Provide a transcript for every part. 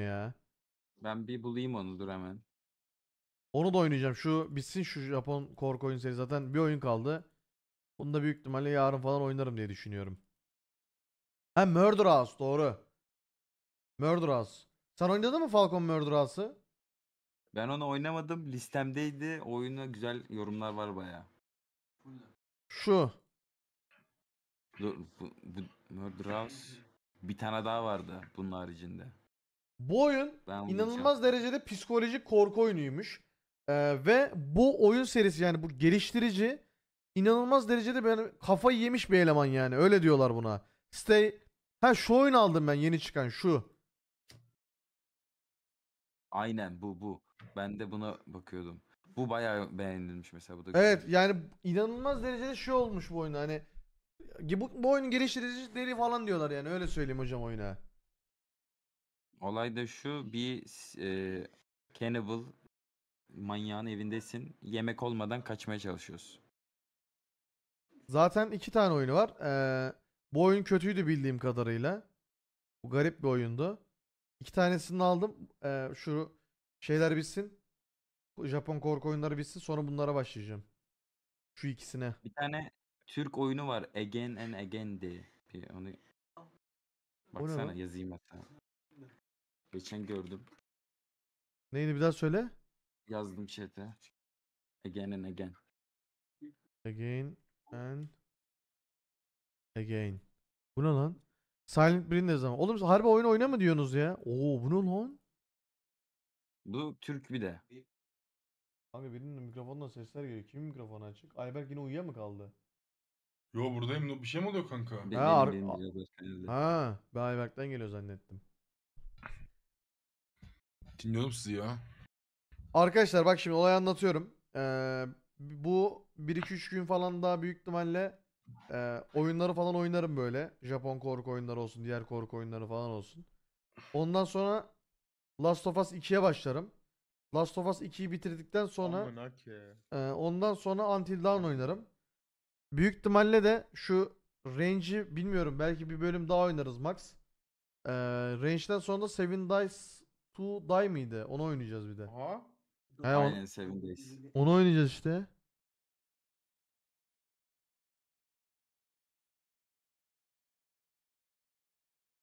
ya. Ben bir bulayım onu dur hemen. Onu da oynayacağım. Şu bitsin şu Japon korku oyun serisi zaten bir oyun kaldı. Bunu da büyük ihtimalle yarın falan oynarım diye düşünüyorum. Ha Murder House doğru. Murder House. Sen oynadın mı Falcon Murder House'ı? Ben onu oynamadım. Listemdeydi. Oyuna güzel yorumlar var baya. Şu. Dur, bu, bu Murder House. Bir tane daha vardı bunun haricinde. Bu oyun Ben inanılmaz derecede psikolojik korku oyunuymuş. Ee, ve bu oyun serisi yani bu geliştirici inanılmaz derecede ben kafayı yemiş bir eleman yani. Öyle diyorlar buna. Stay Ha şu oyun aldım ben yeni çıkan şu. Aynen bu bu. Ben de buna bakıyordum. Bu bayağı beğenilmiş mesela bu da güzel. Evet yani inanılmaz derecede şey olmuş bu oyun hani. Bu, bu oyun geliştiricileri falan diyorlar yani öyle söyleyeyim hocam oyuna. Olay da şu bir e, cannibal manyağın evindesin. Yemek olmadan kaçmaya çalışıyorsun. Zaten iki tane oyunu var. Ee, bu oyun kötüydü bildiğim kadarıyla. Bu garip bir oyundu. İki tanesini aldım. Ee, şu şeyler bitsin. Japon korku oyunları bitsin. Sonra bunlara başlayacağım. Şu ikisine. Bir tane Türk oyunu var. Again and Again diye. Bir onu... Baksana yazayım hatta. Geçen gördüm. Neydi bir daha söyle. Yazdım chat'e. Again and again. Again and again. Bu ne lan? Silent Brin ne zaman? Oğlum harbi oyun oyna mı diyorsunuz ya? Oo bu ne lan? Bu Türk bir de. Abi birinin mikrofondan sesler geliyor. Kimin mikrofonu açık? Ayberk yine uyuya mı kaldı? Yo buradayım. Bir şey mi oluyor kanka? Benim, ar- ha, ben Ayberk'ten geliyor zannettim. Dinliyorum sizi ya. Arkadaşlar bak şimdi olayı anlatıyorum. Ee, bu 1-2-3 gün falan daha büyük ihtimalle e, oyunları falan oynarım böyle. Japon korku oyunları olsun, diğer korku oyunları falan olsun. Ondan sonra Last of Us 2'ye başlarım. Last of Us 2'yi bitirdikten sonra e, ondan sonra Until Dawn oynarım. Büyük ihtimalle de şu Range'i bilmiyorum belki bir bölüm daha oynarız Max. E, Range'den sonra da Seven Dice to Die mıydı? Onu oynayacağız bir de. Aha. He, on- Seven Days. onu oynayacağız işte.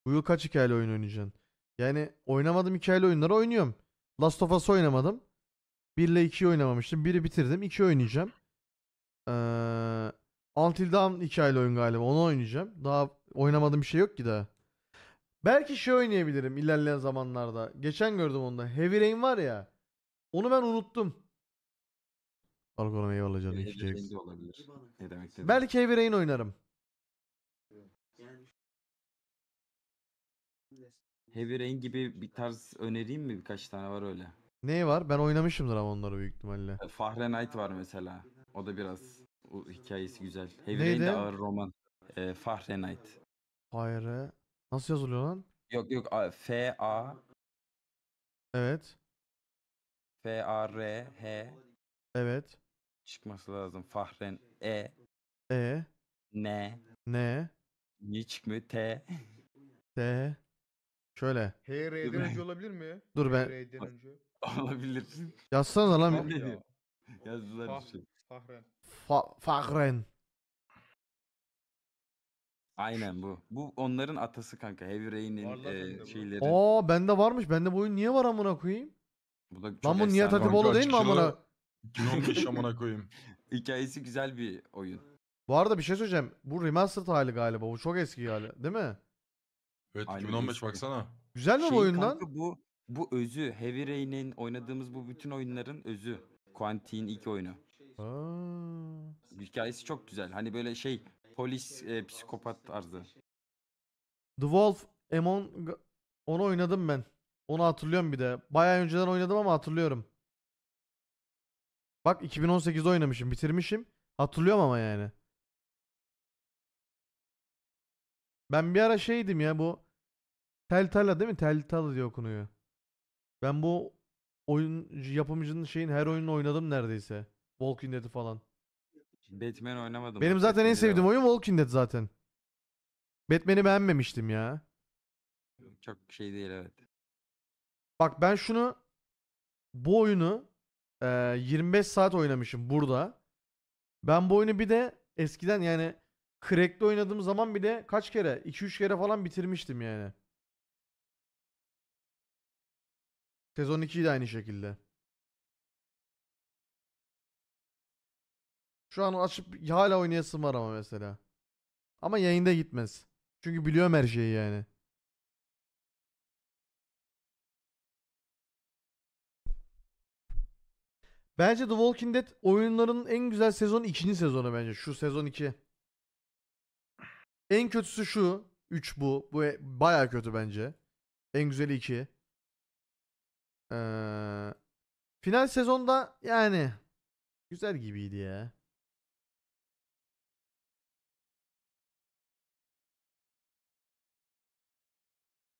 Bu yıl kaç hikayeli oyun oynayacaksın? Yani oynamadım hikayeli oyunları oynuyorum. Last of Us oynamadım. 1 ile 2'yi oynamamıştım. 1'i bitirdim. 2 oynayacağım. Ee, Until Dawn hikayeli oyun galiba. Onu oynayacağım. Daha oynamadığım bir şey yok ki daha. Belki şey oynayabilirim ilerleyen zamanlarda. Geçen gördüm onda. Heavy Rain var ya. Onu ben unuttum. Balkona eyvallah canım. Heavy şey Ne demek Belki Heavy Rain oynarım. Heavy Rain gibi bir tarz önereyim mi? Birkaç tane var öyle. Ne var? Ben oynamışımdır ama onları büyük ihtimalle. E, Fahrenheit var mesela. O da biraz o hikayesi güzel. Heavy Rain de ağır roman. Ee, Fahrenheit. Fahre Nasıl yazılıyor lan? Yok yok F A Evet. F A R H Evet. çıkması lazım. Fahren E E. N N. niye çıkmıyor T T. Şöyle. H R ben- önce olabilir mi? Dur ben. HR'den önce. olabilir. Yazsanıza lan. Yazdılar bir şey. Fahren. Fa Fahren. Aynen bu. Bu onların atası kanka. Heavy Rain'in Varlar e, bende bu. şeyleri. Aa bende varmış. Bende bu oyun niye var amına koyayım? Bu da Lan bu niye Nihat bir oyun. değil mi Açıkçası- amına? 2015 amına koyayım. Hikayesi güzel bir oyun. Bu arada bir şey söyleyeceğim. Bu remastered hali galiba. Bu çok eski hali. Değil mi? Evet Aynen, 2015 eski. baksana. Güzel mi bu oyundan? kanka bu bu özü. Heavy Rain'in oynadığımız bu bütün oyunların özü. Quantik'in ilk oyunu. Aa. Hikayesi çok güzel. Hani böyle şey polis e, psikopat tarzı. The Wolf Among onu oynadım ben. Onu hatırlıyorum bir de. Bayağı önceden oynadım ama hatırlıyorum. Bak 2018'de oynamışım, bitirmişim. Hatırlıyorum ama yani. Ben bir ara şeydim ya bu Teltala değil mi? Teltala diye okunuyor. Ben bu oyun yapımcının şeyin her oyununu oynadım neredeyse. Walking Dead'i falan. Batman oynamadım. Benim zaten en sevdiğim oyun Walking Dead zaten. Batman'i beğenmemiştim ya. Çok şey değil evet. Bak ben şunu bu oyunu e, 25 saat oynamışım burada. Ben bu oyunu bir de eskiden yani Crack'te oynadığım zaman bir de kaç kere 2-3 kere falan bitirmiştim yani. Sezon 2'yi de aynı şekilde. Şu an açıp hala oynayasım var ama mesela. Ama yayında gitmez. Çünkü biliyorum her şeyi yani. Bence The Walking Dead oyunlarının en güzel sezon ikinci sezonu bence. Şu sezon 2. En kötüsü şu. 3 bu. Bu e, baya kötü bence. En güzeli 2. Ee, final sezonda yani güzel gibiydi ya.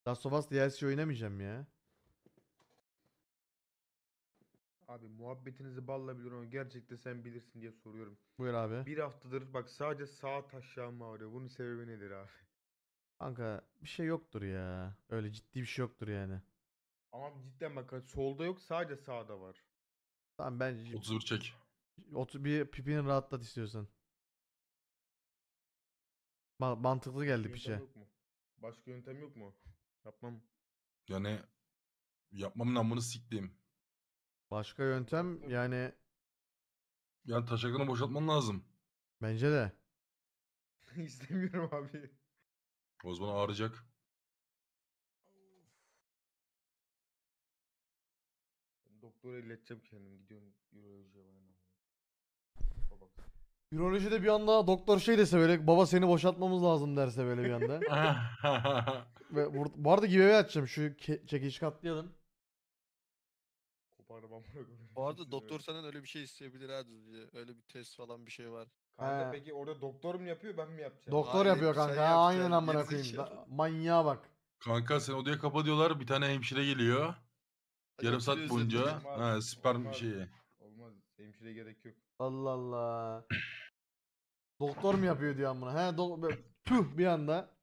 Last of Us DLC oynamayacağım ya. Abi muhabbetinizi balla biliyorum ama gerçekten sen bilirsin diye soruyorum. Buyur abi. Bir haftadır bak sadece sağ taşağım ağrıyor. Bunun sebebi nedir abi? Kanka bir şey yoktur ya. Öyle ciddi bir şey yoktur yani. Ama cidden bak hani solda yok sadece sağda var. Tamam bence 31 çek. Ot bir pipini rahatlat istiyorsan. Ma- mantıklı geldi Başka pişe. yok mu? Başka yöntem yok mu? Yapmam. Yani yapmamın amını siktiğim. Başka yöntem yani Yani taşaklarını boşaltman lazım. bence de. İstemiyorum abi. O zaman ağrıyacak. Doktora ileteceğim kendim. Gidiyorum ürolojiye ben. Ürolojide bir anda doktor şey dese böyle baba seni boşaltmamız lazım derse böyle bir anda. Ve bu, bu arada gibi açacağım. Şu çekici çekilişi katlayalım. Koparmam. Bu arada doktor senden öyle bir şey isteyebilir ha diye. Öyle bir test falan bir şey var. Kanka He. peki orada doktor mu yapıyor ben mi yapacağım? Doktor Aynen, yapıyor sen kanka. Ha, yapacaksın, Aynen amına koyayım. Manyağa bak. Kanka sen odaya kapa diyorlar. Bir tane hemşire geliyor. Yarım saat Götürüyoruz boyunca. zaten. Ha, sperm Olmaz. şeyi. Olmaz. Hemşire gerek yok. Allah Allah. Doktor mu yapıyor diyor amına. He do- püh bir anda.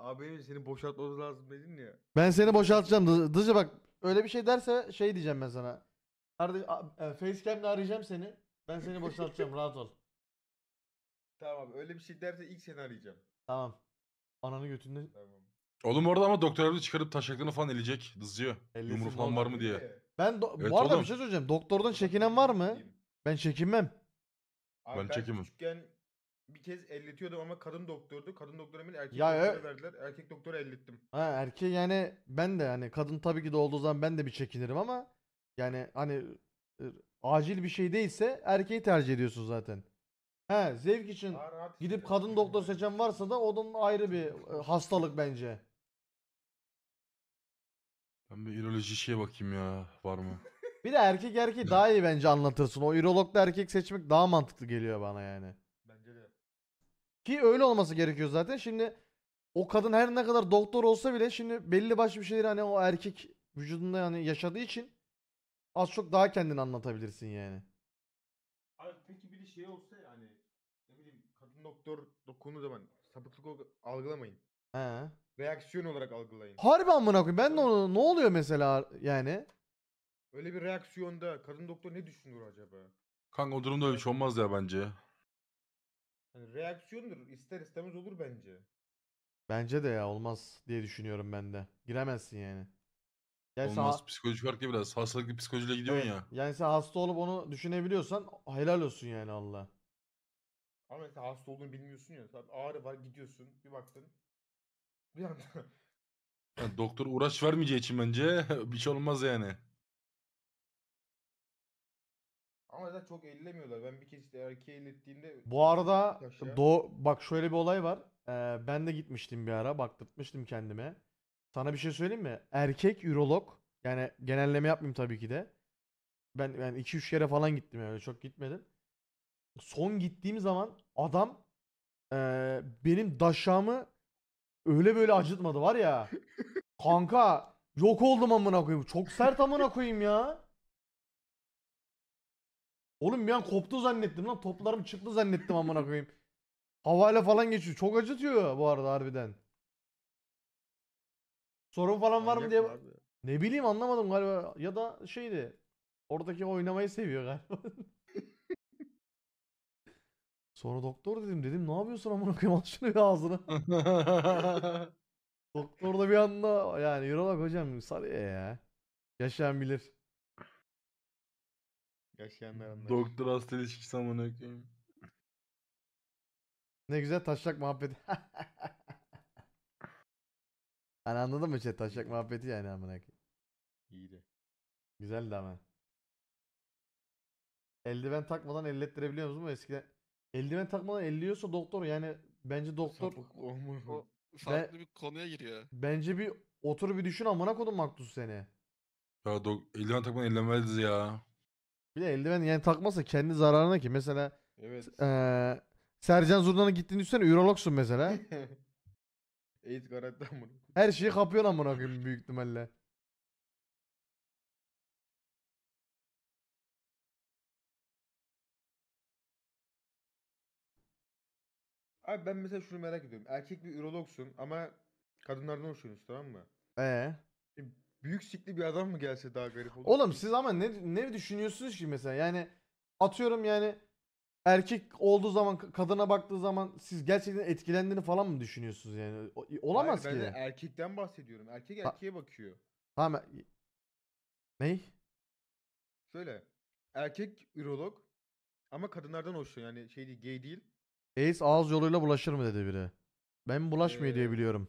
Abi seni boşaltmamız lazım dedin ya. Ben seni boşaltacağım. Dı- bak öyle bir şey derse şey diyeceğim ben sana. Kardeş e, facecam'le arayacağım seni. Ben seni boşaltacağım rahat ol. Tamam öyle bir şey derse ilk seni arayacağım. Tamam. Ananı götünde Tamam. Oğlum orada ama doktor abi çıkarıp taşaklarını falan elecek. Dızıyor. Ellesin Yumru falan var mı diye. Ben do- Evet bu arada oğlum. bir şey söyleyeceğim. Doktordan çekinen var mı? Ben çekinmem. Ben çekimim. Küçükken bir kez elletiyordum ama kadın doktordu. Kadın doktora bile erkek Ya, doktora verdiler. Erkek doktora ellettim. Ha erkeği yani ben de yani kadın tabii ki de olduğu zaman ben de bir çekinirim ama yani hani e, acil bir şey değilse erkeği tercih ediyorsun zaten. He zevk için Daha gidip kadın doktor seçen varsa da onun ayrı bir e, hastalık bence. Ben bir iroloji şeye bakayım ya var mı? Bir de erkek erkeği daha iyi bence anlatırsın. O ürologda erkek seçmek daha mantıklı geliyor bana yani. Ki öyle olması gerekiyor zaten. Şimdi o kadın her ne kadar doktor olsa bile şimdi belli başlı bir şeyleri hani o erkek vücudunda yani yaşadığı için az çok daha kendini anlatabilirsin yani. Abi peki bir şey olsa yani ne bileyim kadın doktor dokunu zaman sapıklık ol- algılamayın. He. Reaksiyon olarak algılayın. Harbi amına koyayım. Ben de onu ne oluyor mesela yani? Öyle bir reaksiyonda kadın doktor ne düşünür acaba? Kanka o durumda öyle bir şey olmaz ya bence. Yani reaksiyondur. ister istemez olur bence. Bence de ya olmaz diye düşünüyorum ben de. Giremezsin yani. Yani sen, Olmaz psikolojik olarak biraz. Hastalıklı psikolojiyle gidiyorsun evet, ya. yani sen hasta olup onu düşünebiliyorsan helal olsun yani Allah. Ama mesela hasta olduğunu bilmiyorsun ya. Tabii ağrı var gidiyorsun. Bir baktın. Bir anda Yani doktor uğraş vermeyeceği için bence bir şey olmaz yani. Ama zaten çok ellemiyorlar. Ben bir kez işte erkeği ellettiğimde... Bu arada do bak şöyle bir olay var. Ee, ben de gitmiştim bir ara. Baktırtmıştım kendime. Sana bir şey söyleyeyim mi? Erkek ürolog. Yani genelleme yapmayayım tabii ki de. Ben yani 2-3 kere falan gittim yani. Çok gitmedim. Son gittiğim zaman adam e, benim daşağımı öyle böyle acıtmadı var ya. Kanka yok oldum amına koyayım. Çok sert amına koyayım ya. Oğlum bir an koptu zannettim lan. Toplarım çıktı zannettim amına koyayım. havale falan geçiyor. Çok acıtıyor bu arada harbiden. Sorun falan var mı diye. Ne bileyim anlamadım galiba. Ya da şeydi. Oradaki oynamayı seviyor galiba. Sonra doktor dedim. Dedim ne yapıyorsun amına koyayım al şunu bir ağzına. Doktor da bir anda yani yürü bak hocam sarıyor ya. Yaşayan bilir. Yaşayanlar anlar. Doktor hasta ilişkisi amına koyayım. Ne güzel taşlak muhabbeti. hani anladın mı şey taşlak muhabbeti yani amına koyayım. İyiydi. Güzeldi ama. Eldiven takmadan ellettirebiliyor musun mu eskiden? Eldiven takmadan elliyorsa doktor yani bence doktor Sapık olmuyor. O farklı bir konuya giriyor. bence bir otur bir düşün amına kodum Maktus seni. Ya dok eldiven takmadan ellenmez ya. Bir de eldiven yani takmazsa kendi zararına ki. Mesela Evet. eee, Sercan Zurna'nın gittiğini düşünsene ürologsun mesela. AIDS garanti amına. Her şeyi kapıyorsun amına koyayım büyük ihtimalle. Abi ben mesela şunu merak ediyorum. Erkek bir ürologsun ama kadınlardan hoşlanıyorsun tamam mı? Ee, büyük sikli bir adam mı gelse daha garip olur. Oğlum siz ama ne, ne düşünüyorsunuz ki mesela yani atıyorum yani erkek olduğu zaman kadına baktığı zaman siz gerçekten etkilendiğini falan mı düşünüyorsunuz yani? Olamaz Hayır, ki. Ben de erkekten bahsediyorum. Erkek Ha- erkeğe bakıyor. Tamam. E, ney? Söyle Erkek ürolog ama kadınlardan hoşlanıyor. Yani şey değil, gay değil. AIDS ağız yoluyla bulaşır mı dedi biri. Ben bulaşmıyor Ee, diye biliyorum.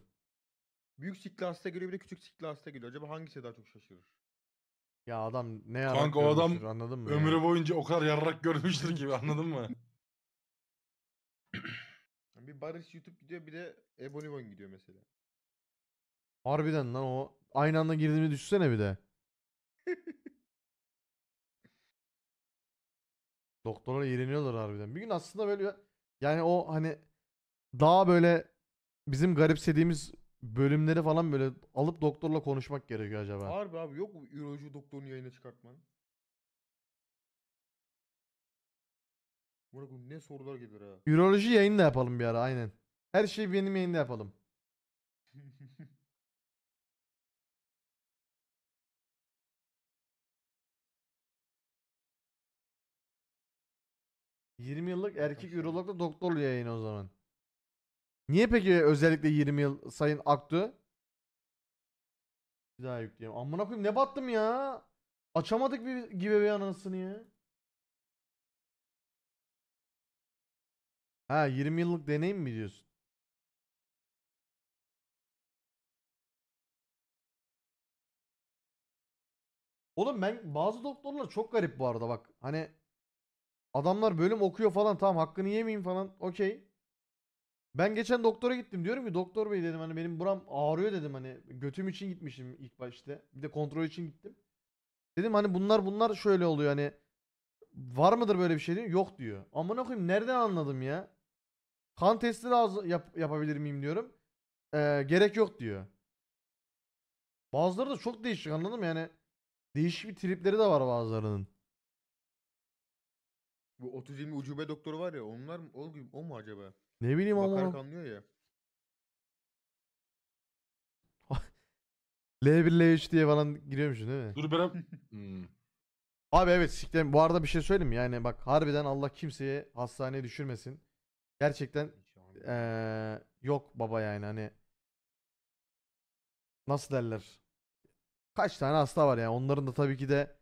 Büyük Siklas'ta geliyor bir de küçük Siklas'ta geliyor. Acaba hangisi daha çok şaşırır? Ya adam ne yarar Kanka o adam anladın mı? Ömrü ya? boyunca o kadar yararak görmüştür gibi anladın mı? bir Barış YouTube gidiyor bir de Ebony One gidiyor mesela. Harbiden lan o aynı anda girdiğini düşünsene bir de. Doktorlar iğreniyorlar harbiden. Bir gün aslında böyle yani o hani daha böyle bizim garipsediğimiz bölümleri falan böyle alıp doktorla konuşmak gerekiyor acaba. Harbi abi yok mu üroloji doktorunu yayına çıkartman? Bana ne sorular gelir ha. Üroloji yayını da yapalım bir ara aynen. Her şeyi benim yayında yapalım. Yirmi yıllık erkek ürologla doktorlu yayını o zaman. Niye peki özellikle 20 yıl Sayın Aktu? Bir daha yükleyeyim. Amına koyayım ne battım ya? Açamadık bir, gibi bir anasını ya. Ha 20 yıllık deneyim mi diyorsun? Oğlum ben bazı doktorlar çok garip bu arada bak. Hani adamlar bölüm okuyor falan tamam hakkını yemeyeyim falan okey. Ben geçen doktora gittim diyorum ki doktor bey dedim hani benim buram ağrıyor dedim hani götüm için gitmişim ilk başta. Bir de kontrol için gittim. Dedim hani bunlar bunlar şöyle oluyor hani var mıdır böyle bir şey diyor. Yok diyor. Amına koyayım nereden anladım ya? Kan testi lazım yap, yapabilir miyim diyorum. Ee, gerek yok diyor. Bazıları da çok değişik anladın mı? Yani değişik bir tripleri de var bazılarının. Bu otizmli ucube doktoru var ya onlar o, o mu acaba? Ne bileyim Bakarak ama. anlıyor ya. L1 L3 diye falan giriyormuşsun değil mi? Dur ben... Hmm. Abi evet sikten bu arada bir şey söyleyeyim yani bak harbiden Allah kimseye hastaneye düşürmesin. Gerçekten ee, yok baba yani hani nasıl derler? Kaç tane hasta var yani onların da tabii ki de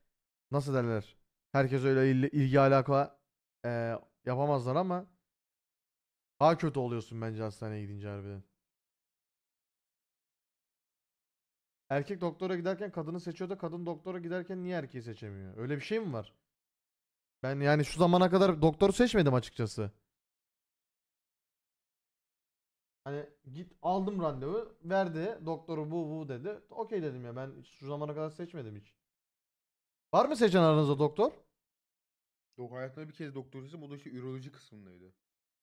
nasıl derler? Herkes öyle ilgi, ilgi alaka ee, yapamazlar ama daha kötü oluyorsun bence hastaneye gidince harbiden. Erkek doktora giderken kadını seçiyor da kadın doktora giderken niye erkeği seçemiyor? Öyle bir şey mi var? Ben yani şu zamana kadar doktor seçmedim açıkçası. Hani git aldım randevu verdi doktoru bu bu dedi. Okey dedim ya ben şu zamana kadar seçmedim hiç. Var mı seçen aranızda doktor? Yok hayatımda bir kez doktor seçtim o da işte üroloji kısmındaydı.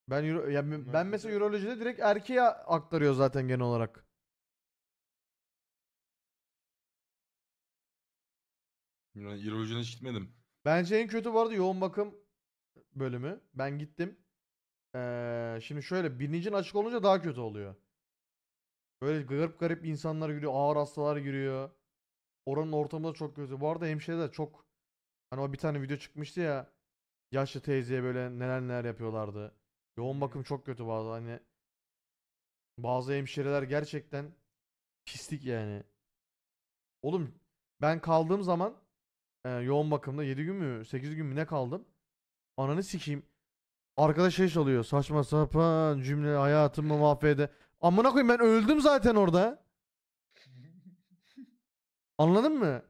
Ben Euro, ya ben ben mesela Eurolojide direkt erkeğe aktarıyor zaten genel olarak. Yani Eurolojine hiç gitmedim. Bence en kötü vardı yoğun bakım bölümü. Ben gittim. Ee, şimdi şöyle bilincin açık olunca daha kötü oluyor. Böyle garip garip insanlar giriyor. Ağır hastalar giriyor. Oranın ortamı da çok kötü. Bu arada hemşire de çok hani o bir tane video çıkmıştı ya. Yaşlı teyzeye böyle neler neler yapıyorlardı. Yoğun bakım çok kötü bazı hani. Bazı hemşireler gerçekten pislik yani. Oğlum ben kaldığım zaman e, yoğun bakımda 7 gün mü 8 gün mü ne kaldım? Ananı sikeyim. Arkadaş şey çalıyor. Saçma sapan cümle hayatımı mahvede. Amına koyayım ben öldüm zaten orada. Anladın mı?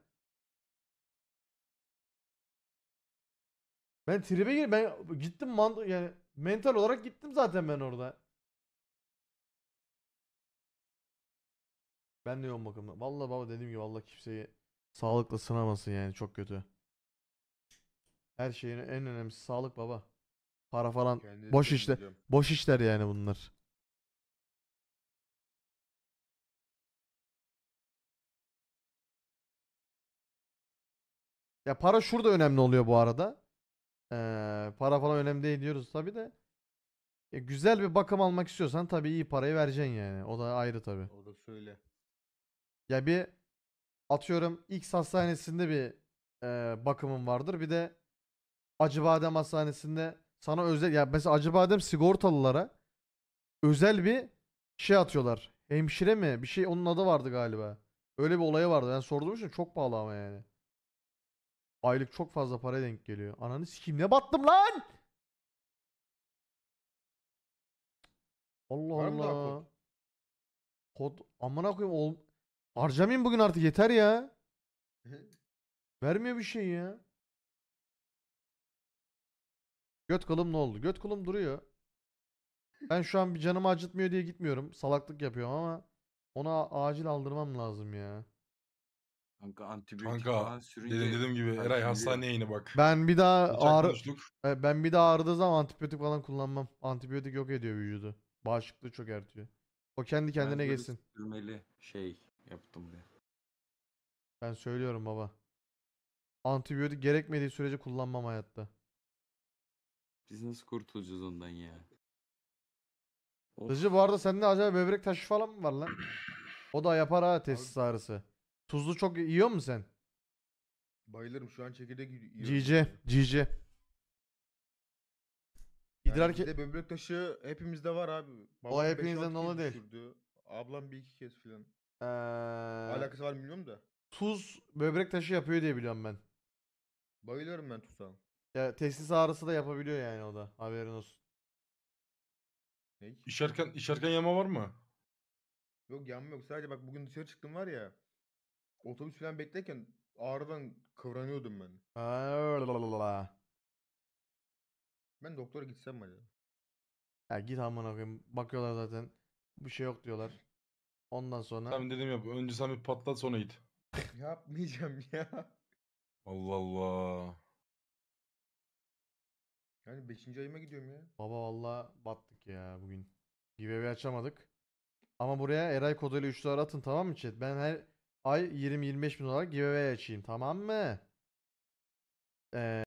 Ben tribe gir ben gittim mand yani Mental olarak gittim zaten ben orada. Ben de yoğun bakımda. Vallahi baba dediğim gibi Allah kimseyi sağlıkla sınamasın yani çok kötü. Her şeyin en önemlisi sağlık baba. Para falan Kendi boş işler. biliyorum. Boş işler yani bunlar. Ya para şurada önemli oluyor bu arada. Ee, para falan önemli değil diyoruz tabi de. E, güzel bir bakım almak istiyorsan tabii iyi parayı vereceksin yani. O da ayrı tabii. O da söyle. Ya bir atıyorum X hastanesinde bir e, bakımın vardır. Bir de Acıbadem hastanesinde sana özel ya mesela Acıbadem sigortalılara özel bir şey atıyorlar. Hemşire mi? Bir şey onun adı vardı galiba. Öyle bir olayı vardı. Ben sordum için çok pahalı ama yani. Aylık çok fazla para denk geliyor. Ananı sikeyim ne battım lan? Allah Var Allah. kod? Kod amına koyayım ol. Harcamayayım bugün artık yeter ya. Vermiyor bir şey ya. Göt kılım ne oldu? Göt kılım duruyor. Ben şu an bir canımı acıtmıyor diye gitmiyorum. Salaklık yapıyorum ama ona acil aldırmam lazım ya. Kanka antibiyotik Kanka, falan sürünce. Dedim, dediğim gibi Eray biliyor. hastaneye yine bak. Ben bir daha ağrı e, ben bir daha ağrıdığı zaman antibiyotik falan kullanmam. Antibiyotik yok ediyor vücudu. Bağışıklığı çok çökertiyor. O kendi kendine Ben böyle Sürmeli şey yaptım diye. Ben söylüyorum baba. Antibiyotik gerekmediği sürece kullanmam hayatta. Biz nasıl kurtulacağız ondan ya? Of. Hızlı bu arada sende acaba böbrek taşı falan mı var lan? O da yapar ha tesis ağrısı. Tuzlu çok yiyor mu sen? Bayılırım şu an çekirdek yiyorum. Cici. Cici. İdrar ke- böbrek taşı hepimizde var abi. Babam beş, hepimizden altı değil. düşürdü. Ablam bir iki kez filan. Eee, Alakası var mı bilmiyorum da. tuz böbrek taşı yapıyor diye biliyorum ben. Bayılıyorum ben tuza. Ya testis ağrısı da yapabiliyor yani o da. Haberin olsun. Ne? İşerken, işerken yama var mı? Yok yanma yok. Sadece bak bugün dışarı çıktım var ya. Otobüs falan beklerken ağrıdan kıvranıyordum ben. Ha, Ben doktora gitsem mi acaba? Ya git amına koyayım. Bakıyorlar zaten. Bir şey yok diyorlar. Ondan sonra Sen dedim ya önce sen bir patlat sonra git. Yapmayacağım ya. Allah Allah. Yani 5. ayıma gidiyorum ya. baba valla battık ya bugün. Giveaway açamadık. Ama buraya Eray koduyla üçlü atın tamam mı chat? Ben her ay 20-25 bin olarak giveaway açayım tamam mı? Ee,